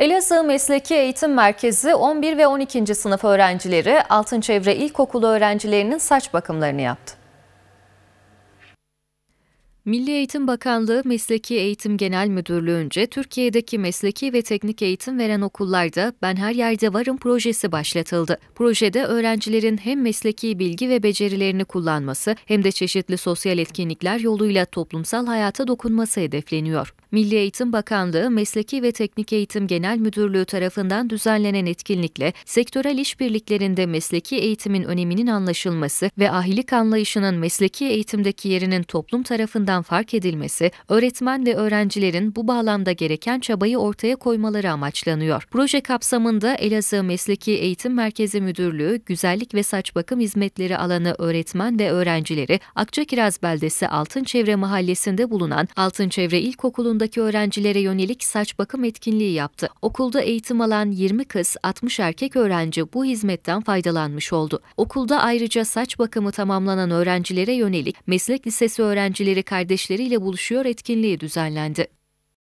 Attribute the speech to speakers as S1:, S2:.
S1: Elazığ Mesleki Eğitim Merkezi 11 ve 12. sınıf öğrencileri Altınçevre İlkokulu öğrencilerinin saç bakımlarını yaptı. Milli Eğitim Bakanlığı Mesleki Eğitim Genel Müdürlüğü'nce Türkiye'deki mesleki ve teknik eğitim veren okullarda Ben Her Yerde Varım projesi başlatıldı. Projede öğrencilerin hem mesleki bilgi ve becerilerini kullanması hem de çeşitli sosyal etkinlikler yoluyla toplumsal hayata dokunması hedefleniyor. Milli Eğitim Bakanlığı Mesleki ve Teknik Eğitim Genel Müdürlüğü tarafından düzenlenen etkinlikle sektörel işbirliklerinde mesleki eğitimin öneminin anlaşılması ve ahilik anlayışının mesleki eğitimdeki yerinin toplum tarafından tarafından fark edilmesi, öğretmen ve öğrencilerin bu bağlamda gereken çabayı ortaya koymaları amaçlanıyor. Proje kapsamında Elazığ Mesleki Eğitim Merkezi Müdürlüğü Güzellik ve Saç Bakım Hizmetleri alanı öğretmen ve öğrencileri Akçakiraz Beldesi Altınçevre Mahallesi'nde bulunan Altınçevre İlkokulu'ndaki öğrencilere yönelik saç bakım etkinliği yaptı. Okulda eğitim alan 20 kız, 60 erkek öğrenci bu hizmetten faydalanmış oldu. Okulda ayrıca saç bakımı tamamlanan öğrencilere yönelik meslek lisesi öğrencileri kaydetti kardeşleriyle buluşuyor etkinliği düzenlendi.